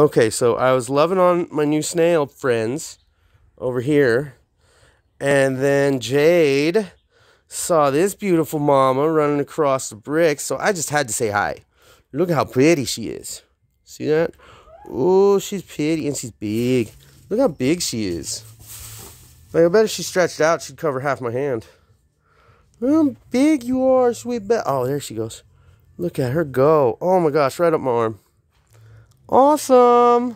Okay, so I was loving on my new snail friends over here. And then Jade saw this beautiful mama running across the bricks, so I just had to say hi. Look at how pretty she is. See that? Oh, she's pretty and she's big. Look how big she is. Like, I bet if she stretched out, she'd cover half my hand. How big you are, sweet bet. Oh, there she goes. Look at her go. Oh my gosh, right up my arm. Awesome